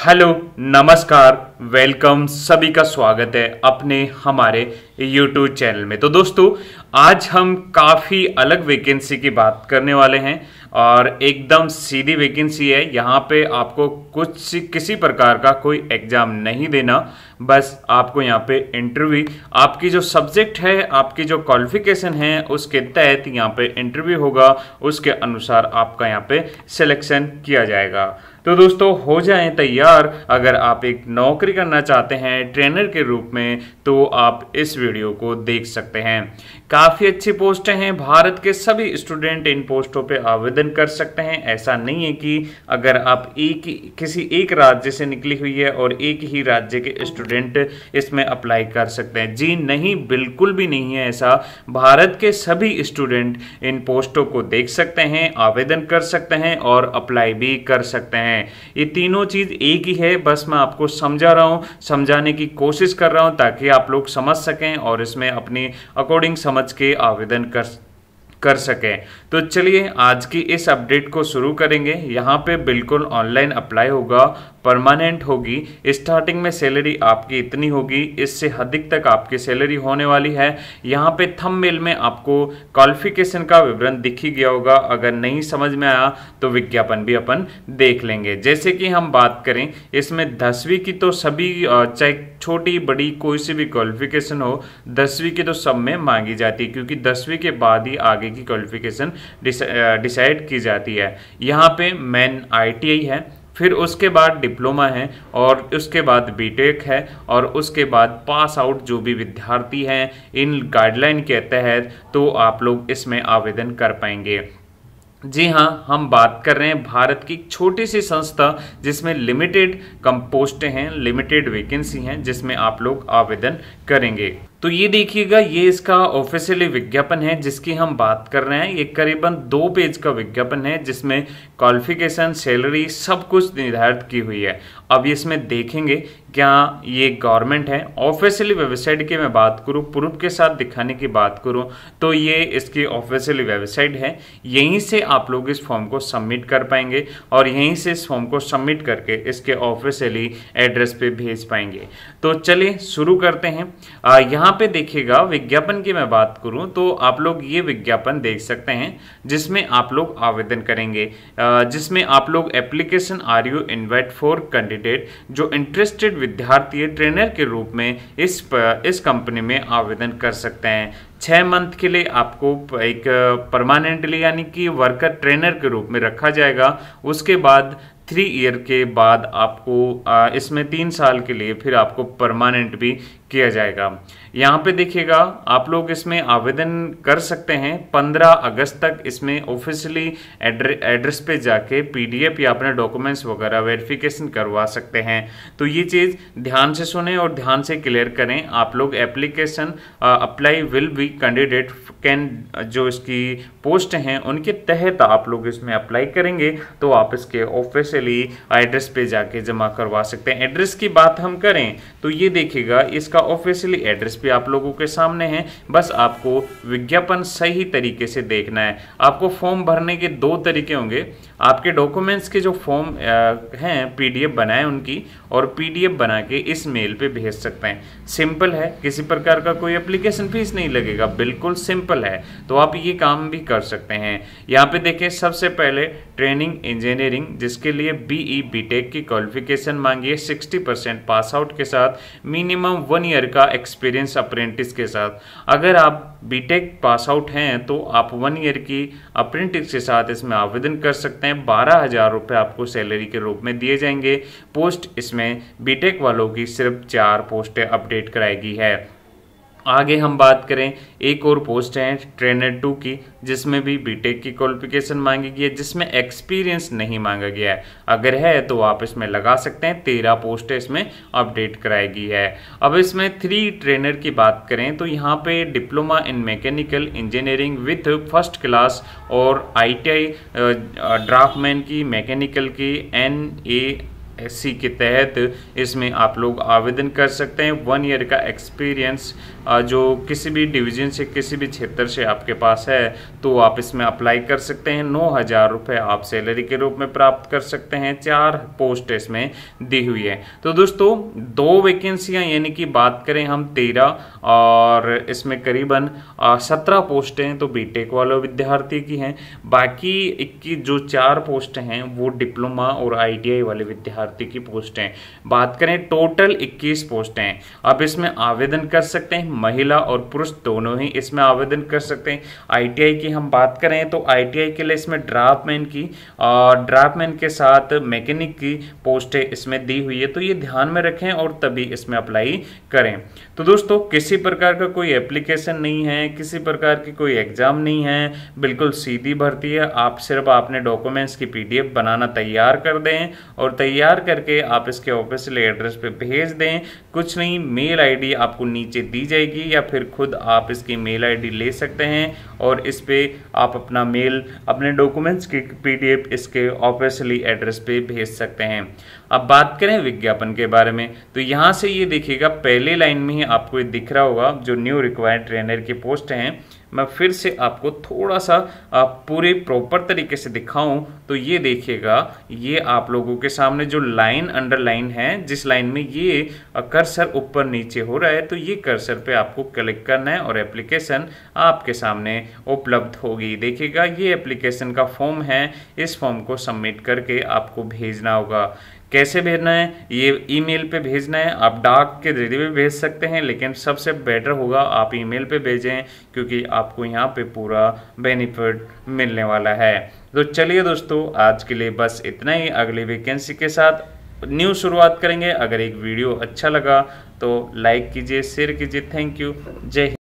hello नमस्कार welcome सभी का स्वागत है अपने हमारे यूट्यूब चैनल में तो दोस्तों आज हम काफ़ी अलग वैकेंसी की बात करने वाले हैं और एकदम सीधी वैकेंसी है यहाँ पे आपको कुछ किसी प्रकार का कोई एग्ज़ाम नहीं देना बस आपको यहाँ पे इंटरव्यू आपकी जो सब्जेक्ट है आपकी जो क्वालिफिकेशन है उसके तहत यहाँ पे इंटरव्यू होगा उसके अनुसार आपका यहाँ पे सिलेक्शन किया जाएगा तो दोस्तों हो जाए तैयार अगर आप एक नौकरी करना चाहते हैं ट्रेनर के रूप में तो आप इस वीडियो को देख सकते हैं काफ़ी अच्छी पोस्ट हैं भारत के सभी स्टूडेंट इन पोस्टों पे आवेदन कर सकते हैं ऐसा नहीं है कि अगर आप एक किसी एक राज्य से निकली हुई है और एक ही राज्य के स्टूडेंट इसमें अप्लाई कर सकते हैं जी नहीं बिल्कुल भी नहीं है ऐसा भारत के सभी स्टूडेंट इन पोस्टों को देख सकते हैं आवेदन कर सकते हैं और अप्लाई भी कर सकते हैं ये तीनों चीज़ एक ही है बस मैं आपको समझा रहा हूँ समझाने की कोशिश कर रहा हूँ ताकि आप लोग समझ सकें और इसमें अपने अकॉर्डिंग समझ समझ के आवेदन कर कर सकें तो चलिए आज की इस अपडेट को शुरू करेंगे यहाँ पे बिल्कुल ऑनलाइन अप्लाई होगा परमानेंट होगी स्टार्टिंग में सैलरी आपकी इतनी होगी इससे अधिक तक आपकी सैलरी होने वाली है यहाँ पे थम मेल में आपको क्वालिफिकेशन का विवरण दिखी गया होगा अगर नहीं समझ में आया तो विज्ञापन भी अपन देख लेंगे जैसे कि हम बात करें इसमें दसवीं की तो सभी चाहे छोटी बड़ी कोई सी भी क्वालिफिकेशन हो दसवीं की तो सब में मांगी जाती है क्योंकि दसवीं के बाद ही आगे की क्वालिफिकेशन डिसाइड की जाती है यहाँ पे मेन आई है फिर उसके बाद डिप्लोमा है और उसके बाद बीटेक है और उसके बाद पास आउट जो भी विद्यार्थी हैं इन गाइडलाइन के तहत तो आप लोग इसमें आवेदन कर पाएंगे जी हाँ हम बात कर रहे हैं भारत की छोटी सी संस्था जिसमें लिमिटेड कम पोस्ट हैं लिमिटेड वैकेंसी हैं जिसमें आप लोग आवेदन करेंगे तो ये देखिएगा ये इसका ऑफिशियली विज्ञापन है जिसकी हम बात कर रहे हैं ये करीबन दो पेज का विज्ञापन है जिसमें क्वालिफिकेशन सैलरी सब कुछ निर्धारित की हुई है अब इसमें देखेंगे क्या ये गवर्नमेंट है ऑफिशियली वेबसाइट की मैं बात करूँ प्रूफ के साथ दिखाने की बात करूँ तो ये इसकी ऑफिशियली वेबसाइट है यहीं से आप लोग इस फॉर्म को सबमिट कर पाएंगे और यहीं से इस फॉर्म को सबमिट करके इसके ऑफिशियली एड्रेस पे भेज पाएंगे तो चलिए शुरू करते हैं आ, यहाँ पे देखिएगा विज्ञापन की मैं बात करूँ तो आप लोग ये विज्ञापन देख सकते हैं जिसमें आप लोग आवेदन करेंगे जिसमें आप लोग application are you invite for candidate जो इंटरेस्टेड विद्यार्थी ट्रेनर के रूप में इस पर इस कंपनी में आवेदन कर सकते हैं छः मंथ के लिए आपको एक परमानेंटली यानी कि वर्कर ट्रेनर के रूप में रखा जाएगा उसके बाद थ्री ईयर के बाद आपको इसमें तीन साल के लिए फिर आपको परमानेंट भी किया जाएगा यहाँ पे देखिएगा आप लोग इसमें आवेदन कर सकते हैं 15 अगस्त तक इसमें ऑफिशियली एड्रे, एड्रेस पे जाके पीडीएफ या अपने डॉक्यूमेंट्स वगैरह वेरिफिकेशन करवा सकते हैं तो ये चीज़ ध्यान से सुने और ध्यान से क्लियर करें आप लोग application apply will be candidate can जो इसकी पोस्ट हैं उनके तहत आप लोग इसमें अप्लाई करेंगे तो आप इसके ऑफिशियली एड्रेस पे जाके जमा करवा सकते हैं एड्रेस की बात हम करें तो ये देखिएगा इसका ऑफिशियली एड्रेस भी आप लोगों के सामने है बस आपको विज्ञापन सही तरीके से देखना है आपको फॉर्म भरने के दो तरीके होंगे आपके डॉक्यूमेंट्स के जो फॉर्म हैं पीडीएफ बनाए उनकी और पीडीएफ बना के इस मेल पे भेज सकते हैं सिंपल है किसी प्रकार का कोई एप्लीकेशन फीस नहीं लगेगा बिल्कुल सिंपल है तो आप ये काम भी कर सकते हैं यहाँ पे देखें सबसे पहले ट्रेनिंग इंजीनियरिंग जिसके लिए बीई बीटेक e की क्वालिफिकेशन मांगी है सिक्सटी पास आउट के साथ मिनिमम वन ईयर का एक्सपीरियंस अप्रेंटिस के साथ अगर आप बीटेक पास आउट हैं तो आप वन ईयर की अप्रेंटिस के साथ इसमें आवेदन कर सकते हैं बारह हज़ार रुपये आपको सैलरी के रूप में दिए जाएंगे पोस्ट इसमें बीटेक वालों की सिर्फ चार पोस्टें अपडेट कराई गई है आगे हम बात करें एक और पोस्ट है ट्रेनर टू की जिसमें भी बीटेक की क्वालिफिकेशन मांगी गई है जिसमें एक्सपीरियंस नहीं मांगा गया है अगर है तो आप इसमें लगा सकते हैं तेरह पोस्ट इसमें अपडेट कराई गई है अब इसमें थ्री ट्रेनर की बात करें तो यहाँ पे diploma in mechanical engineering with first class और आई टी ड्राफ्टमैन की मैकेनिकल की एन ए एससी के तहत इसमें आप लोग आवेदन कर सकते हैं वन ईयर का एक्सपीरियंस जो किसी भी डिवीज़न से किसी भी क्षेत्र से आपके पास है तो आप इसमें अप्लाई कर सकते हैं नौ हज़ार रुपये आप सैलरी के रूप में प्राप्त कर सकते हैं चार पोस्ट इसमें दी हुई है तो दोस्तों दो वैकेंसियां यानी कि बात करें हम तेरह और इसमें करीबन सत्रह पोस्टें तो बी वाले विद्यार्थी की हैं बाकी इक्कीस जो चार पोस्ट हैं वो डिप्लोमा और आई वाले विद्यार्थी भर्ती की पोस्ट है बात करें टोटल 21 पोस्टें आप इसमें आवेदन कर सकते हैं महिला और पुरुष दोनों ही इसमें आवेदन कर सकते हैं आईटीआई की हम बात करें तो आईटीआई के लिए इसमें ड्राफ्टमैन की और ड्राफ्टमैन के साथ मैकेनिक की पोस्टें इसमें दी हुई है तो ये ध्यान में रखें और तभी इसमें अप्लाई करें तो दोस्तों किसी प्रकार का कोई एप्लीकेशन नहीं है किसी प्रकार की कोई एग्ज़ाम नहीं है बिल्कुल सीधी भर्ती है आप सिर्फ आपने डॉक्यूमेंट्स की पीडीएफ बनाना तैयार कर दें और तैयार तैयार करके आप इसके ऑफिशियल एड्रेस पे भेज दें कुछ नहीं मेल आईडी आपको नीचे दी जाएगी या फिर खुद आप इसकी मेल आईडी ले सकते हैं और इस पर आप अपना मेल अपने डॉक्यूमेंट्स की पीडीएफ इसके ऑफिसली एड्रेस पे भेज सकते हैं अब बात करें विज्ञापन के बारे में तो यहाँ से ये देखिएगा पहले लाइन में ही आपको ये दिख रहा होगा जो न्यू रिक्वायर्ड ट्रेनर की पोस्ट हैं मैं फिर से आपको थोड़ा सा आप पूरे प्रॉपर तरीके से दिखाऊं तो ये देखिएगा ये आप लोगों के सामने जो लाइन अंडर लाइन है जिस लाइन में ये कर्सर ऊपर नीचे हो रहा है तो ये कर्सर पे आपको क्लिक करना है और एप्लीकेशन आपके सामने उपलब्ध होगी देखिएगा ये एप्लीकेशन का फॉर्म है इस फॉर्म को सबमिट करके आपको भेजना होगा कैसे भेजना है ये ईमेल पे भेजना है आप डाक के जरिए भी भेज सकते हैं लेकिन सबसे बेटर होगा आप ईमेल पे भेजें क्योंकि आपको यहाँ पे पूरा बेनिफिट मिलने वाला है तो चलिए दोस्तों आज के लिए बस इतना ही अगली वैकेंसी के साथ न्यू शुरुआत करेंगे अगर एक वीडियो अच्छा लगा तो लाइक कीजिए शेयर कीजिए थैंक यू जय हिंद